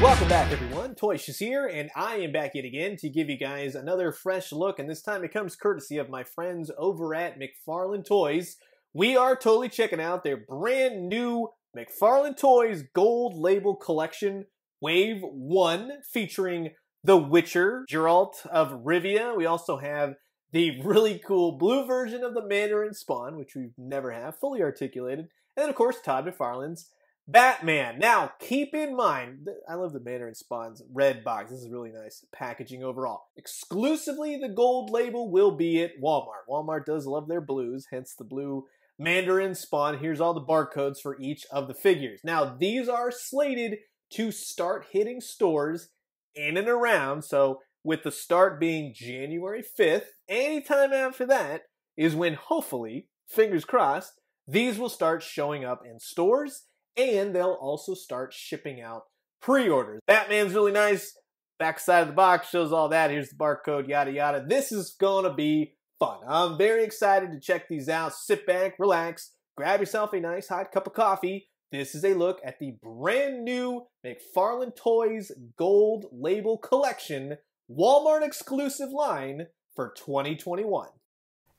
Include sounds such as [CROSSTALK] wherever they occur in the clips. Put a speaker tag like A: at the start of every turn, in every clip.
A: Welcome back, everyone. Toy here, and I am back yet again to give you guys another fresh look, and this time it comes courtesy of my friends over at McFarlane Toys. We are totally checking out their brand new McFarlane Toys Gold Label Collection Wave 1 featuring The Witcher, Geralt of Rivia. We also have the really cool blue version of the Mandarin Spawn, which we've never have fully articulated, and of course, Todd McFarlane's Batman. Now, keep in mind, I love the Mandarin and Spawn's red box. This is really nice packaging overall. Exclusively the gold label will be at Walmart. Walmart does love their blues, hence the blue Mandarin Spawn. Here's all the barcodes for each of the figures. Now, these are slated to start hitting stores in and around, so with the start being January 5th, anytime after that is when hopefully, fingers crossed, these will start showing up in stores and they'll also start shipping out pre-orders. Batman's really nice. Backside of the box shows all that. Here's the barcode, yada yada. This is gonna be fun. I'm very excited to check these out. Sit back, relax, grab yourself a nice hot cup of coffee. This is a look at the brand new McFarlane Toys Gold Label Collection, Walmart exclusive line for 2021.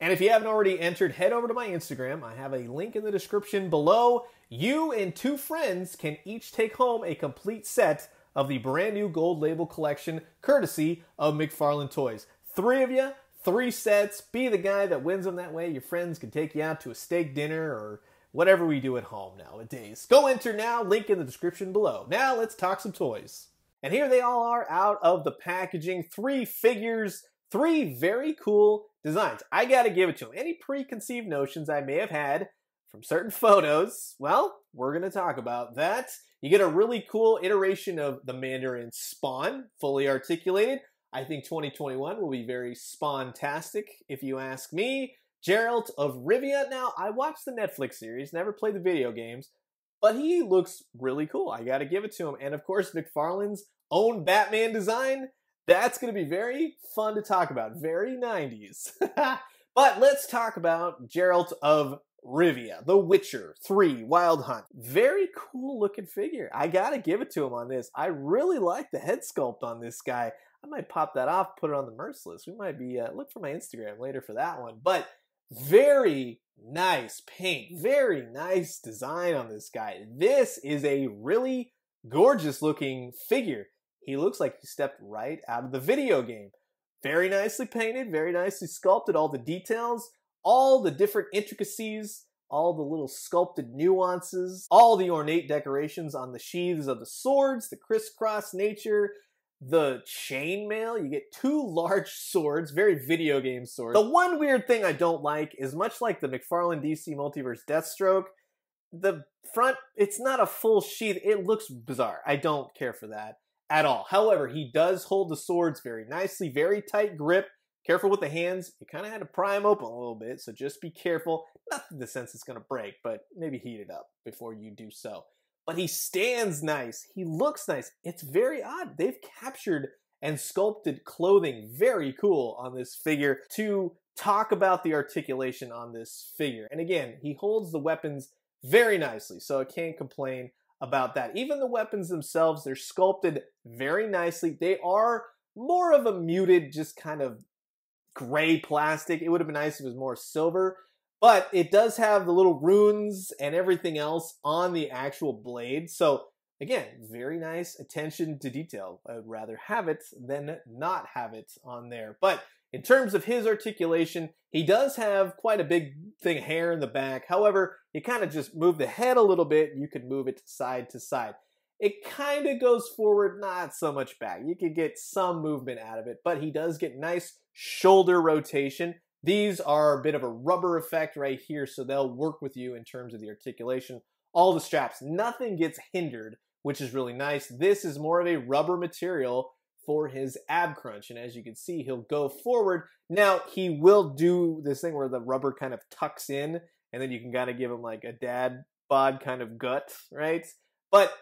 A: And if you haven't already entered, head over to my Instagram. I have a link in the description below. You and two friends can each take home a complete set of the brand new gold label collection courtesy of McFarlane Toys. Three of you, three sets. Be the guy that wins them that way. Your friends can take you out to a steak dinner or whatever we do at home nowadays. Go enter now, link in the description below. Now let's talk some toys. And here they all are out of the packaging. Three figures, three very cool designs. I gotta give it to them. Any preconceived notions I may have had from certain photos. Well, we're going to talk about that. You get a really cool iteration of the Mandarin Spawn, fully articulated. I think 2021 will be very spontastic, if you ask me. Gerald of Rivia. Now, I watched the Netflix series, never played the video games, but he looks really cool. I got to give it to him. And of course, McFarlane's own Batman design. That's going to be very fun to talk about. Very 90s. [LAUGHS] but let's talk about Gerald of Rivia, The Witcher, 3, Wild Hunt. Very cool looking figure. I gotta give it to him on this. I really like the head sculpt on this guy. I might pop that off, put it on the Merciless. We might be, uh, look for my Instagram later for that one. But very nice paint, very nice design on this guy. This is a really gorgeous looking figure. He looks like he stepped right out of the video game. Very nicely painted, very nicely sculpted, all the details all the different intricacies, all the little sculpted nuances, all the ornate decorations on the sheaths of the swords, the crisscross nature, the chainmail. You get two [LAUGHS] large swords, very video game swords. The one weird thing I don't like is much like the McFarlane DC Multiverse Deathstroke, the front, it's not a full sheath. It looks bizarre. I don't care for that at all. However, he does hold the swords very nicely, very tight grip. Careful with the hands. You kind of had to pry them open a little bit, so just be careful. Not to the sense it's going to break, but maybe heat it up before you do so. But he stands nice. He looks nice. It's very odd. They've captured and sculpted clothing very cool on this figure to talk about the articulation on this figure. And again, he holds the weapons very nicely, so I can't complain about that. Even the weapons themselves, they're sculpted very nicely. They are more of a muted, just kind of gray plastic. It would have been nice if it was more silver, but it does have the little runes and everything else on the actual blade. So again, very nice attention to detail. I would rather have it than not have it on there. But in terms of his articulation, he does have quite a big thing of hair in the back. However, you kind of just move the head a little bit, you can move it side to side it kind of goes forward, not so much back. You could get some movement out of it, but he does get nice shoulder rotation. These are a bit of a rubber effect right here, so they'll work with you in terms of the articulation. All the straps, nothing gets hindered, which is really nice. This is more of a rubber material for his ab crunch, and as you can see, he'll go forward. Now, he will do this thing where the rubber kind of tucks in, and then you can kind of give him like a dad bod kind of gut, right? But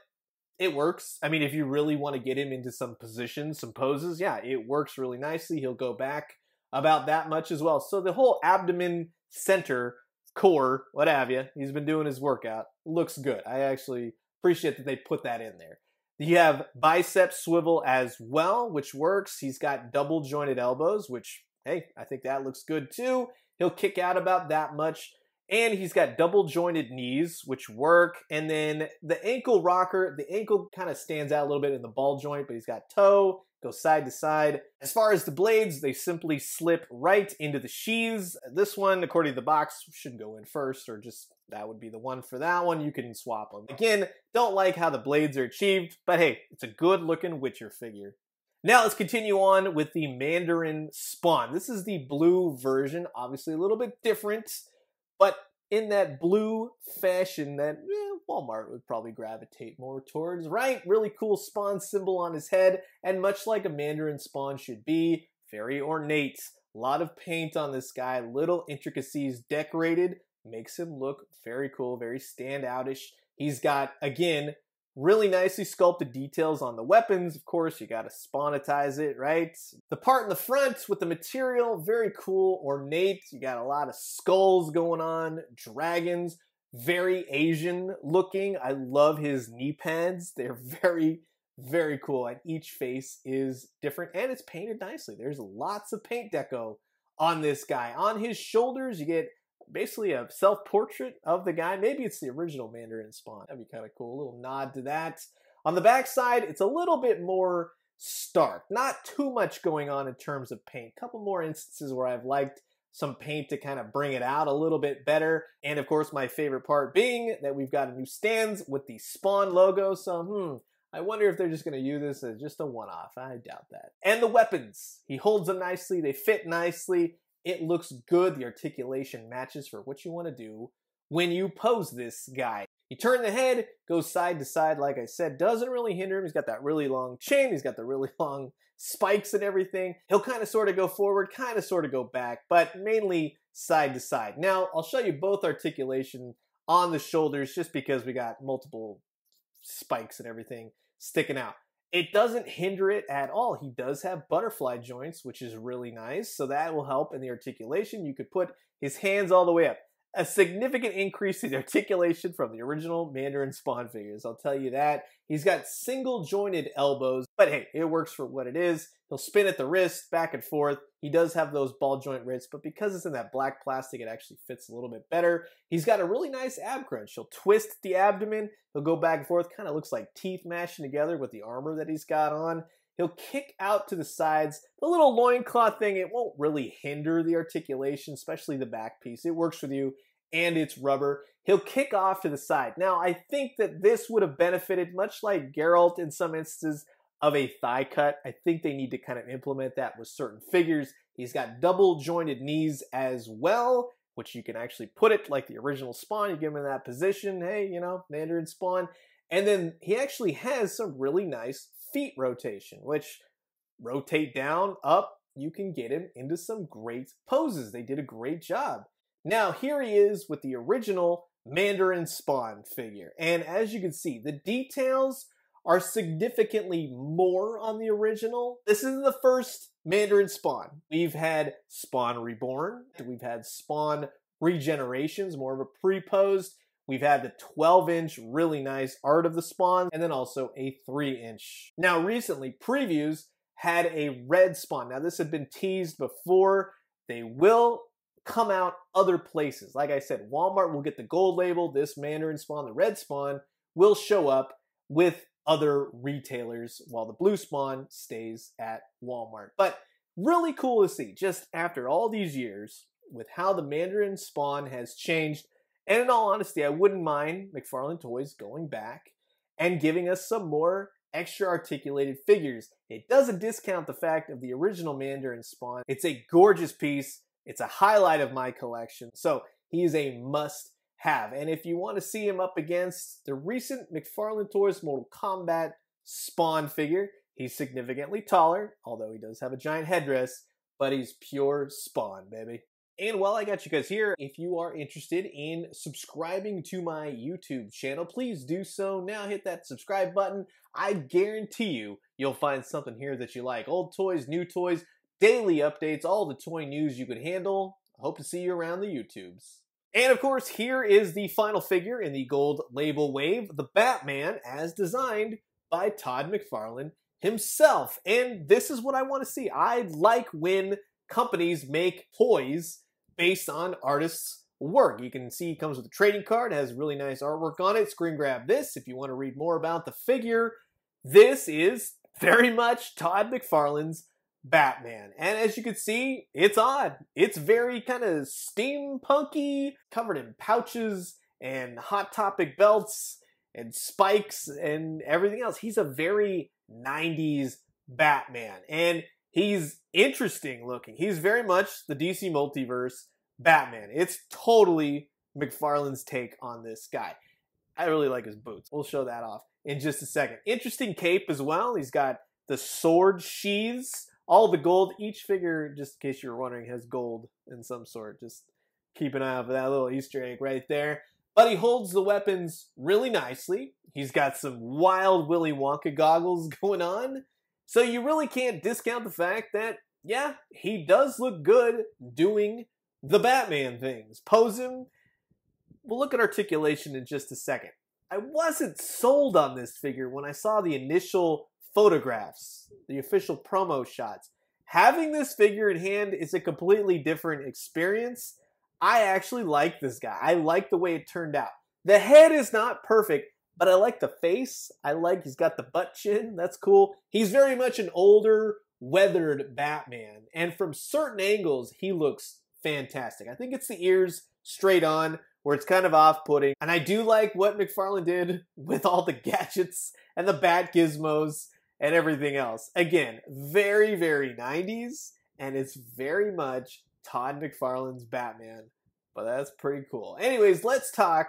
A: it works. I mean, if you really want to get him into some positions, some poses, yeah, it works really nicely. He'll go back about that much as well. So the whole abdomen center, core, what have you, he's been doing his workout. Looks good. I actually appreciate that they put that in there. You have bicep swivel as well, which works. He's got double jointed elbows, which, hey, I think that looks good too. He'll kick out about that much and he's got double jointed knees which work and then the ankle rocker the ankle kind of stands out a little bit in the ball joint but he's got toe goes side to side as far as the blades they simply slip right into the sheaths this one according to the box should go in first or just that would be the one for that one you can swap them again don't like how the blades are achieved but hey it's a good looking witcher figure now let's continue on with the Mandarin Spawn. This is the blue version, obviously a little bit different but in that blue fashion that eh, Walmart would probably gravitate more towards, right? Really cool spawn symbol on his head, and much like a Mandarin spawn should be, very ornate. A lot of paint on this guy, little intricacies decorated, makes him look very cool, very standoutish. He's got, again, Really nicely sculpted details on the weapons, of course, you gotta sponitize it, right? The part in the front with the material, very cool, ornate, you got a lot of skulls going on, dragons, very Asian looking. I love his knee pads, [LAUGHS] they're very, very cool, and each face is different, and it's painted nicely. There's lots of paint deco on this guy. On his shoulders, you get basically a self portrait of the guy. Maybe it's the original Mandarin Spawn. That'd be kind of cool. A little nod to that. On the backside, it's a little bit more stark. Not too much going on in terms of paint. A couple more instances where I've liked some paint to kind of bring it out a little bit better. And of course, my favorite part being that we've got a new stands with the Spawn logo. So, hmm, I wonder if they're just going to use this as just a one-off. I doubt that. And the weapons. He holds them nicely. They fit nicely. It looks good. The articulation matches for what you want to do when you pose this guy. you turn the head, goes side to side, like I said, doesn't really hinder him. He's got that really long chain, he's got the really [LAUGHS] long spikes and everything. He'll kind of sort of go forward, kind of sort of go back, but mainly side to side. Now, I'll show you both articulation on the shoulders just because we got multiple spikes and everything sticking out. It doesn't hinder it at all. He does have butterfly joints, which is really nice. So that will help in the articulation. You could put his hands all the way up a significant increase in [LAUGHS] articulation from the original Mandarin Spawn figures. I'll tell you that. He's got single jointed elbows, but hey, it works for what it is. He'll spin at the wrist, back and forth. He does have those ball joint wrists, but because it's in that black plastic, it actually fits a little bit better. He's got a really nice ab crunch. He'll twist the abdomen, he'll go back and forth, kind of looks like teeth mashing together with the armor that he's got on. He'll kick out to the sides. The little loincloth thing, it won't really hinder the articulation, especially the back piece. It works with you and it's rubber. He'll kick off to the side. Now, I think that this would have benefited, much like Geralt in some instances, of a thigh cut. I think they need to kind of implement that with certain figures. He's got double jointed knees as well, which you can actually put it like the original Spawn. You give him in that position. Hey, you know, Mandarin Spawn. And then he actually has some really nice feet rotation, which rotate down, up, you can get him into some great poses. They did a great job. Now, here he is with the original Mandarin Spawn figure. And as you can see, the details are significantly more on the original. This is the first Mandarin Spawn. We've had Spawn Reborn, we've had Spawn Regenerations, more of a pre-posed, We've had the 12 inch, really nice Art of the Spawn, and then also a 3 inch. Now, recently, previews had a red spawn. Now, this had been teased before. They will come out other places. Like I said, Walmart will get the gold label. This Mandarin spawn, the red spawn, will show up with other retailers while the blue spawn stays at Walmart. But really cool to see just after all these years with how the Mandarin spawn has changed and in all honesty, I wouldn't mind McFarlane Toys going back and giving us some more extra articulated figures. It doesn't discount the fact of the original Mandarin Spawn. It's a gorgeous piece. It's a highlight of my collection. So he's a must have. And if you want to see him up against the recent McFarlane Toys Mortal Kombat Spawn figure, he's significantly taller, although he does have a giant headdress, but he's pure Spawn, baby. And while I got you guys here, if you are interested in subscribing to my YouTube channel, please do so now. Hit that subscribe button. I guarantee you, you'll find something here that you like. Old toys, new toys, daily updates, all the toy news you can handle. I hope to see you around the YouTubes. And of course, here is the final figure in the gold label wave, the Batman, as designed by Todd McFarlane himself. And this is what I want to see. I like when companies make toys based on artists' work. You can see it comes with a trading card, has really nice artwork on it. Screen grab this if you want to read more about the figure. This is very much Todd McFarlane's Batman. And as you can see, it's odd. It's very kind of steampunky, covered in pouches and hot topic belts and spikes and everything else. He's a very 90s Batman. And he's interesting looking. He's very much the DC multiverse Batman. It's totally McFarlane's take on this guy. I really like his boots. We'll show that off in just a second. Interesting cape as well. He's got the sword sheaths, all the gold. Each figure, just in case you were wondering, has gold in some sort. Just keep an eye out for that little Easter egg right there. But he holds the weapons really nicely. He's got some wild Willy Wonka goggles [LAUGHS] going on. So you really can't discount the fact that, yeah, he does look good doing the Batman things. Pose him. We'll look at articulation in just a second. I wasn't sold on this figure when I saw the initial photographs, the official promo shots. Having this figure in hand is a completely different experience. I actually like this guy. I like the way it turned out. The head is not perfect, but I like the face. I like he's got the butt chin. That's cool. He's very much an older, weathered Batman. And from certain angles, he looks fantastic. I think it's the ears straight on where it's kind of off putting. And I do like what McFarlane did [LAUGHS] with all the gadgets and the bat gizmos and everything else. Again, very, very 90s. And it's very much Todd McFarlane's Batman. But that's pretty cool. Anyways, let's talk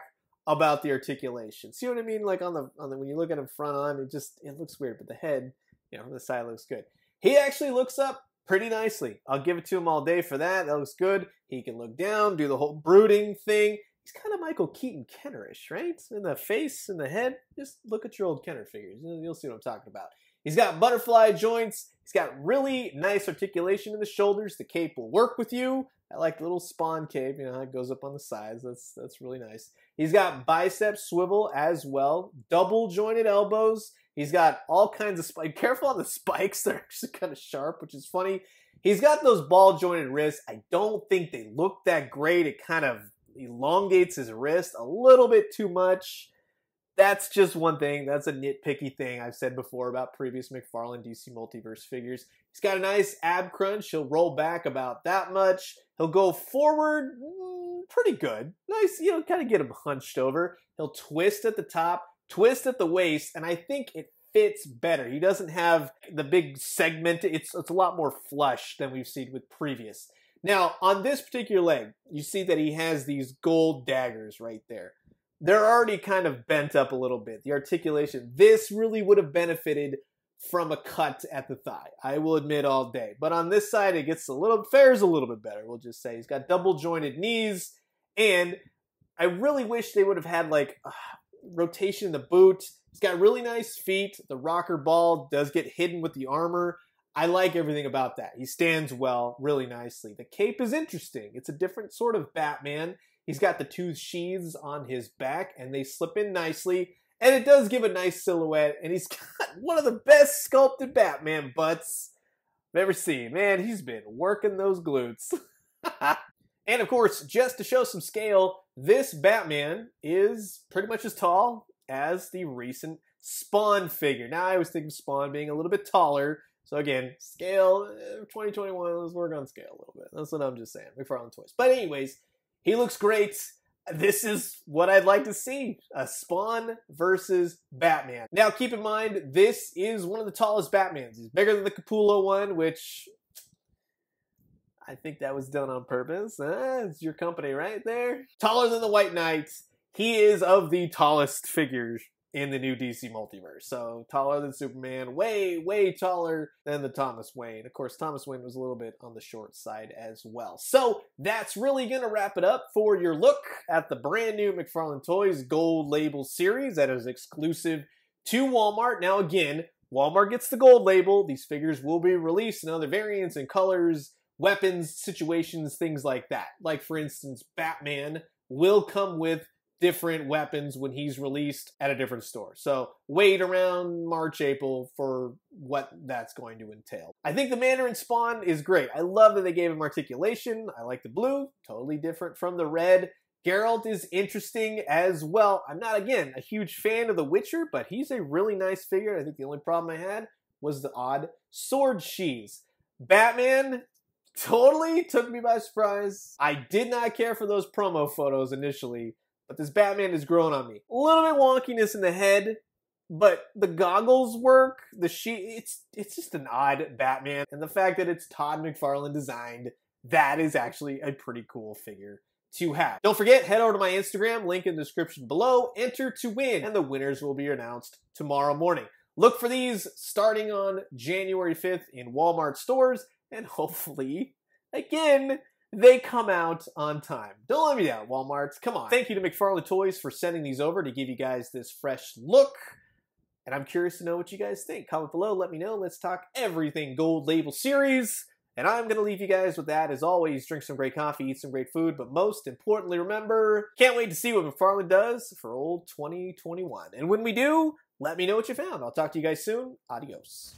A: about the articulation. See what I mean? Like on the on the when you look at him front on, it just it looks weird, but the head, you know, the side looks good. He actually looks up pretty nicely. I'll give it to him all day for that. That looks good. He can look down, do the whole brooding thing. He's kind of Michael Keaton Kennerish, right? In the face, in the head. Just look at your old Kenner figures. You'll see what I'm talking about. He's got butterfly joints. He's got really nice articulation in the shoulders. The cape will work with you. I like the little spawn cape, you know, it goes up on the sides. That's that's really nice. He's got bicep swivel as well, double jointed elbows. He's got all kinds of spikes. [LAUGHS] Careful on the spikes; they're actually kind of sharp, which is funny. He's got those ball jointed wrists. I don't think they look that great. It kind of elongates his wrist a little bit too much that's just one thing. That's a nitpicky thing I've said before about previous McFarlane DC multiverse figures. He's got a nice ab crunch. He'll roll back about that much. He'll go forward mm, pretty good. Nice, you know, kind of get him hunched over. He'll twist at the top, twist at the waist, and I think it fits better. He doesn't have the big segment. It's it's a lot more flush than we've seen with previous. Now, on this particular leg, you see that he has these gold daggers right there they're already kind of bent up a little bit. The articulation, this really would have benefited from a cut at the thigh. I will admit all day. But on this side, it gets a little, fares a little bit better, we'll just say. He's got double jointed knees, and I really wish they would have had like uh, rotation in the boot. He's got really nice feet. The rocker ball does get hidden with the armor. I like everything about that. He stands well, really nicely. The cape is interesting. It's a different sort of Batman. He's got the two sheaths on his back, and they slip in nicely. And it does give a nice silhouette. And he's [LAUGHS] got one of the best sculpted Batman butts I've ever seen. Man, he's been working those glutes. [LAUGHS] and of course, just to show some scale, this Batman is pretty much as tall as the recent Spawn figure. Now, I was thinking Spawn being a little bit taller. So again, scale eh, 2021. Let's work on scale a little bit. That's what I'm just saying. McFarlane toys. But anyways, he looks great. This is what I'd like to see a Spawn versus Batman. Now, keep in mind, this is one of the tallest Batmans. He's bigger than the Capullo one, which I think that was done on purpose. Ah, it's your company right there. Taller than the White Knight. He is of the tallest figures in the new DC multiverse. So taller than Superman, way, way taller than the Thomas Wayne. Of course, Thomas Wayne was a little bit on the short side as well. So that's really going to wrap it up for your look at the brand new McFarlane Toys Gold Label series that is exclusive to Walmart. Now, again, Walmart gets the gold label. These figures will be released in other variants and colors, weapons, situations, things like that. Like, for instance, Batman will come with different weapons when he's released at a different store. So wait around March, April for what that's going to entail. I think the Mandarin Spawn is great. I love that they gave him articulation. I like the blue, totally different from the red. Geralt is interesting as well. I'm not, again, a huge fan of The Witcher, but he's a really nice figure. I think the only problem I had was the odd sword sheaths. Batman totally took me by surprise. I did not care for those promo photos initially, but this Batman is growing on me. A little bit wonkiness in the head, but the goggles work. The sheet, it's it's just an odd Batman, and the fact that it's Todd McFarlane designed, that is actually a pretty cool figure to have. Don't forget, head over to my Instagram, link in the description below, enter to win, and the winners will be announced tomorrow morning. Look for these starting on January 5th in Walmart stores, and hopefully, again, they come out on time. Don't let me down, Walmart. Come on. Thank you to McFarland Toys for sending these over to give you guys this fresh look. And I'm curious to know what you guys think. Comment below, let me know. Let's talk everything Gold Label Series. And I'm going to leave you guys with that. As always, drink some great coffee, eat some great food, but most importantly, remember, can't wait to see what McFarland does for old 2021. And when we do, let me know what you found. I'll talk to you guys soon. Adios.